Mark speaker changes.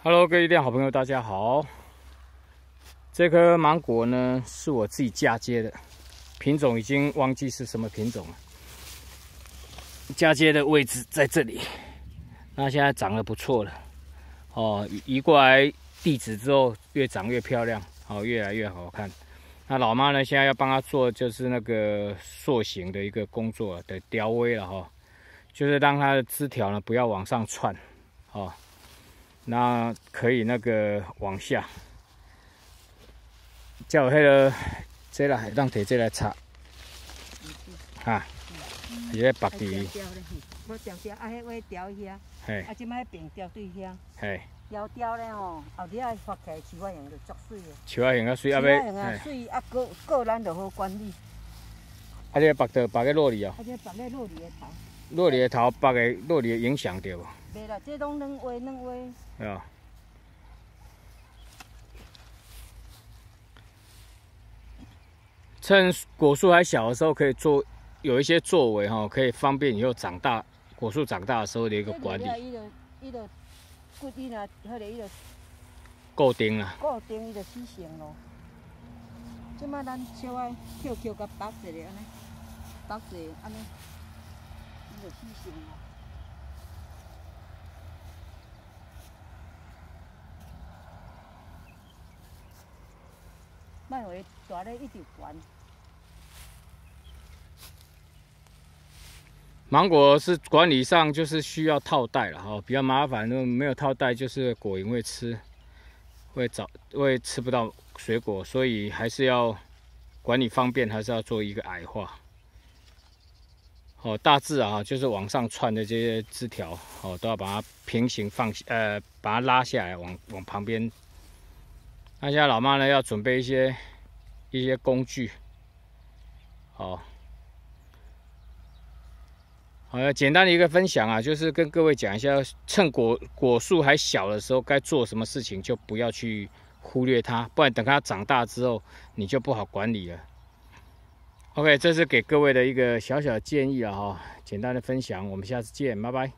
Speaker 1: Hello，各位店好朋友，大家好。这颗芒果呢，是我自己嫁接的，品种已经忘记是什么品种了。嫁接的位置在这里，那现在长得不错了。哦，移过来地址之后，越长越漂亮，哦，越来越好看。那老妈呢，现在要帮她做就是那个塑形的一个工作的雕微了哈，就是让它的枝条呢不要往上窜，哦。那可以那个往下，叫那个再来让铁姐来插，哈，伊个白地，
Speaker 2: 我钓钓啊，迄位钓虾，啊，今摆平钓对虾，嘿，钓钓吼，后底啊发开树啊形就足水个，树啊形啊水，树啊形啊水，啊个个咱就好管理，
Speaker 1: 啊，这个白地白个落泥啊，白
Speaker 2: 个落里个头，
Speaker 1: 落里个头白个落泥影响到。
Speaker 2: 袂啦，这拢两歪两歪。
Speaker 1: 吓。趁果树还小的时候，可以做有一些作为哈，可以方便以后长大果树长大的时候的一个管理。一
Speaker 2: 楼一迄个伊就固定啦。固定伊就死性咯。即摆咱小矮捡捡甲绑死咧安尼，绑死安尼，伊就死性咯。外围大了一点管。
Speaker 1: 芒果是管理上就是需要套袋了哈，比较麻烦。没有套袋就是果蝇会吃，会找会吃不到水果，所以还是要管理方便，还是要做一个矮化。哦，大致啊，就是往上窜的这些枝条哦，都要把它平行放，呃，把它拉下来，往往旁边。那现在老妈呢要准备一些一些工具，好，好，简单的一个分享啊，就是跟各位讲一下，趁果果树还小的时候该做什么事情，就不要去忽略它，不然等它长大之后你就不好管理了。OK，这是给各位的一个小小建议啊，哈，简单的分享，我们下次见，拜拜。